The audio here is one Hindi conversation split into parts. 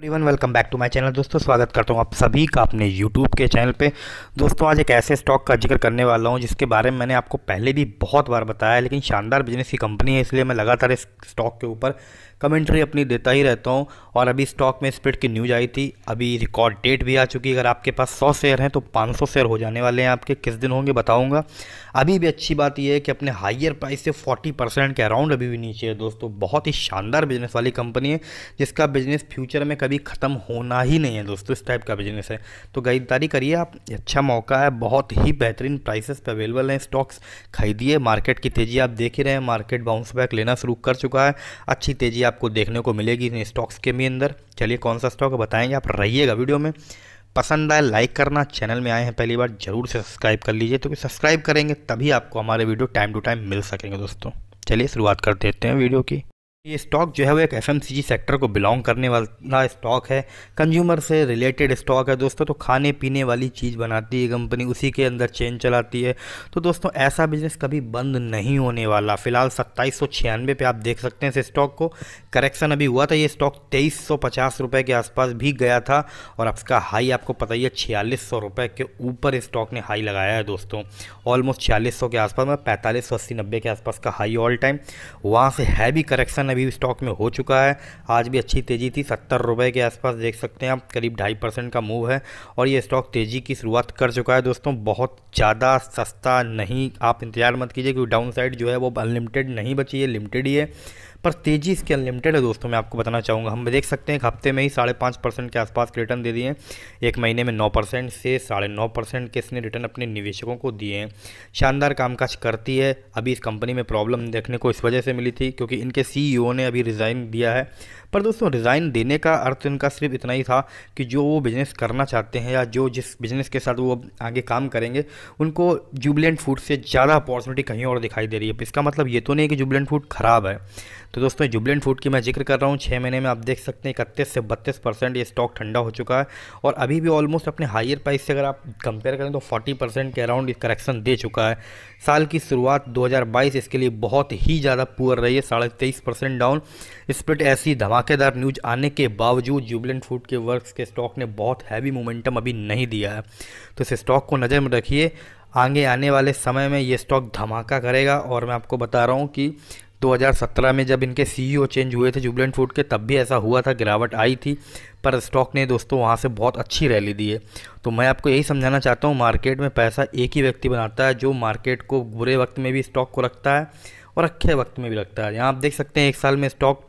everyone welcome back to my channel दोस्तों स्वागत करता हूँ आप सभी का अपने यूट्यूब के चैनल पे दोस्तों आज एक ऐसे स्टॉक का जिक्र करने वाला हूँ जिसके बारे में मैंने आपको पहले भी बहुत बार बताया लेकिन शानदार बिजनेस की कंपनी है इसलिए मैं लगातार इस स्टॉक के ऊपर कमेंट्री अपनी देता ही रहता हूँ और अभी स्टॉक में स्प्रिट की न्यूज आई थी अभी रिकॉर्ड डेट भी आ चुकी है अगर आपके पास सौ शेयर हैं तो पाँच सौ शेयर हो जाने वाले हैं आपके किस दिन होंगे बताऊँगा अभी भी अच्छी बात यह है कि अपने हाइयर प्राइस से 40 परसेंट के अराउंड अभी भी नीचे है दोस्तों बहुत ही शानदार बिजनेस वाली कंपनी है जिसका बिजनेस फ्यूचर में कभी ख़त्म होना ही नहीं है दोस्तों इस टाइप का बिजनेस है तो खरीदारी करिए आप अच्छा मौका है बहुत ही बेहतरीन प्राइसेस पर अवेलेबल हैं स्टॉक्स खरीदिए मार्केट की तेज़ी आप देख ही रहे हैं मार्केट बाउंस बैक लेना शुरू कर चुका है अच्छी तेज़ी आप आपको देखने को मिलेगी इन स्टॉक्स के भी अंदर चलिए कौन सा स्टॉक बताएंगे आप रहिएगा वीडियो में पसंद आए लाइक करना चैनल में आए हैं पहली बार जरूर से सब्सक्राइब कर लीजिए तो क्योंकि सब्सक्राइब करेंगे तभी आपको हमारे वीडियो टाइम टू टाइम मिल सकेंगे दोस्तों चलिए शुरुआत कर देते हैं वीडियो की ये स्टॉक जो है वो एक एफ सेक्टर को बिलोंग करने वाला स्टॉक है कंज्यूमर से रिलेटेड स्टॉक है दोस्तों तो खाने पीने वाली चीज़ बनाती है कंपनी उसी के अंदर चेन चलाती है तो दोस्तों ऐसा बिजनेस कभी बंद नहीं होने वाला फिलहाल सत्ताईस सौ छियानवे पे आप देख सकते हैं इस स्टॉक को करेक्शन अभी हुआ था ये स्टॉक तेईस सौ पचास के आसपास भी गया था और अब इसका हाई आपको पता ही है छियालीस सौ के ऊपर स्टॉक ने हाई लगाया है दोस्तों ऑलमोस्ट छियालीस सौ के आसपास में मतलब पैंतालीस सौ अस्सी नब्बे के आसपास का हाई ऑल टाइम वहाँ से हैवी करेक्शन अभी स्टॉक में हो चुका है आज भी अच्छी तेज़ी थी सत्तर रुपये के आसपास देख सकते हैं आप करीब ढाई परसेंट का मूव है और ये स्टॉक तेज़ी की शुरुआत कर चुका है दोस्तों बहुत ज़्यादा सस्ता नहीं आप इंतजार मत कीजिए क्योंकि डाउन साइड जो है वो अनलिमिटेड नहीं बची है लिमिटेड ही है पर तेज़ी इसके अनलिमिटेड है दोस्तों मैं आपको बताना चाहूँगा हम देख सकते हैं एक हफ्ते में ही साढ़े पाँच परसेंट के आसपास के रिटर्न दे दिए एक महीने में नौ परसेंट से साढ़े नौ परसेंट के इसने रिटर्न अपने निवेशकों को दिए हैं शानदार कामकाज करती है अभी इस कंपनी में प्रॉब्लम देखने को इस वजह से मिली थी क्योंकि इनके सी e ने अभी रिज़ाइन दिया है पर दोस्तों रिज़ाइन देने का अर्थ इनका सिर्फ इतना ही था कि जो वो बिज़नेस करना चाहते हैं या जो जिस बिज़नेस के साथ वो आगे काम करेंगे उनको जुबलेंट फूड से ज़्यादा अपॉर्चुनिटी कहीं और दिखाई दे रही है इसका मतलब ये तो नहीं कि जुबलेंट फूड ख़राब है तो दोस्तों जुबलेंट फूड की मैं जिक्र कर रहा हूँ छः महीने में आप देख सकते हैं इकतीस से बत्तीस परसेंट ये स्टॉक ठंडा हो चुका है और अभी भी ऑलमोस्ट अपने हायर प्राइस से अगर आप कंपेयर करें तो फोर्टी परसेंट के अराउंड करेक्शन दे चुका है साल की शुरुआत दो इसके लिए बहुत ही ज़्यादा पुअर रही है साढ़े तेईस परसेंट डाउन स्प्रिट ऐसी धमाकेदार न्यूज आने के बावजूद जुबलेंट फूड के वर्क के स्टॉक ने बहुत हैवी मोमेंटम अभी नहीं दिया है तो इस स्टॉक को नज़र में रखिए आगे आने वाले समय में ये स्टॉक धमाका करेगा और मैं आपको बता रहा हूँ कि 2017 में जब इनके सीईओ चेंज e हुए थे जुबलेंट फूड के तब भी ऐसा हुआ था गिरावट आई थी पर स्टॉक ने दोस्तों वहाँ से बहुत अच्छी रैली दी है तो मैं आपको यही समझाना चाहता हूँ मार्केट में पैसा एक ही व्यक्ति बनाता है जो मार्केट को बुरे वक्त में भी स्टॉक को रखता है और अच्छे वक्त में भी रखता है यहाँ आप देख सकते हैं एक साल में स्टॉक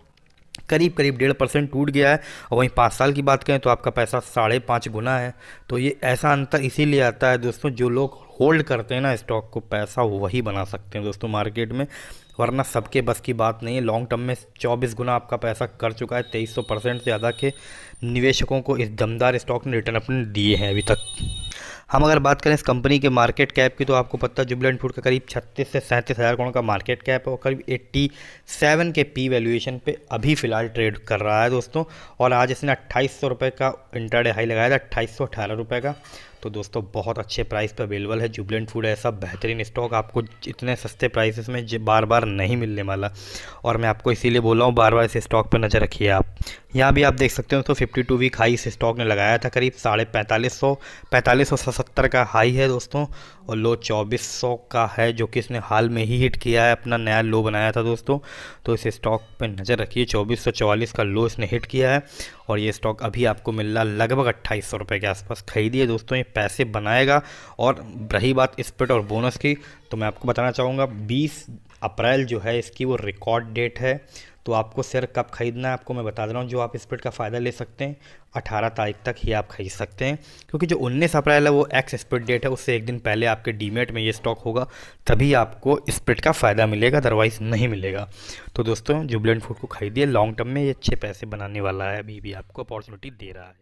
करीब करीब डेढ़ परसेंट टूट गया है और वहीं पाँच साल की बात करें तो आपका पैसा साढ़े पाँच गुना है तो ये ऐसा अंतर इसीलिए आता है दोस्तों जो लोग होल्ड करते हैं ना स्टॉक को पैसा वही बना सकते हैं दोस्तों मार्केट में वरना सबके बस की बात नहीं है लॉन्ग टर्म में 24 गुना आपका पैसा कर चुका है 2300 परसेंट से ज़्यादा के निवेशकों को इस दमदार स्टॉक ने रिटर्न अपने दिए हैं अभी तक हम अगर बात करें इस कंपनी के मार्केट कैप की तो आपको पता जुबलेंट फूड का करीब 36 से सैंतीस हज़ार करोड़ का मार्केट कैप है और करीब 87 के पी वैल्यूएशन पे अभी फ़िलहाल ट्रेड कर रहा है दोस्तों और आज इसने अट्ठाईस सौ रुपये का इंटरडे हाई लगाया था अट्ठाईस सौ अठारह रुपये का तो दोस्तों बहुत अच्छे प्राइस पर अवेलेबल है जुबलेंट फूड ऐसा बेहतरीन स्टॉक आपको इतने सस्ते प्राइसेस में बार बार नहीं मिलने वाला और मैं आपको इसीलिए बोल रहा हूँ बार बार इस स्टॉक पर नज़र रखिए आप यहाँ भी आप देख सकते हो तो फिफ्टी टू वीक हाई इस स्टॉक ने लगाया था करीब साढ़े पैंतालीस सौ पैंतालीस सौ सतर का हाई है दोस्तों और लो चौबीस सौ का है जो कि इसने हाल में ही हिट किया है अपना नया लो बनाया था दोस्तों तो इस स्टॉक पर नज़र रखिए चौबीस सौ चौवालीस का लो इसने हिट किया है और ये स्टॉक अभी आपको मिल रहा लगभग अट्ठाईस सौ रुपये के आसपास खरीदिए दोस्तों ये पैसे बनाएगा और रही बात स्प्रिट और बोनस की तो मैं आपको बताना चाहूँगा बीस अप्रैल जो है इसकी वो रिकॉर्ड डेट है तो आपको शेयर कब खरीदना है आपको मैं बता दे रहा हूँ जो आप स्प्रिट का फ़ायदा ले सकते हैं 18 तारीख तक ही आप खरीद सकते हैं क्योंकि जो 19 अप्रैल है वो एक्स स्प्रिट डेट है उससे एक दिन पहले आपके डीमेट में ये स्टॉक होगा तभी आपको स्प्रिट का फ़ायदा मिलेगा अदरवाइज नहीं मिलेगा तो दोस्तों जुबलेंट फूड को खरीदिए लॉन्ग टर्म में ये अच्छे पैसे बनाने वाला है अभी भी आपको अपॉर्चुनिटी दे रहा है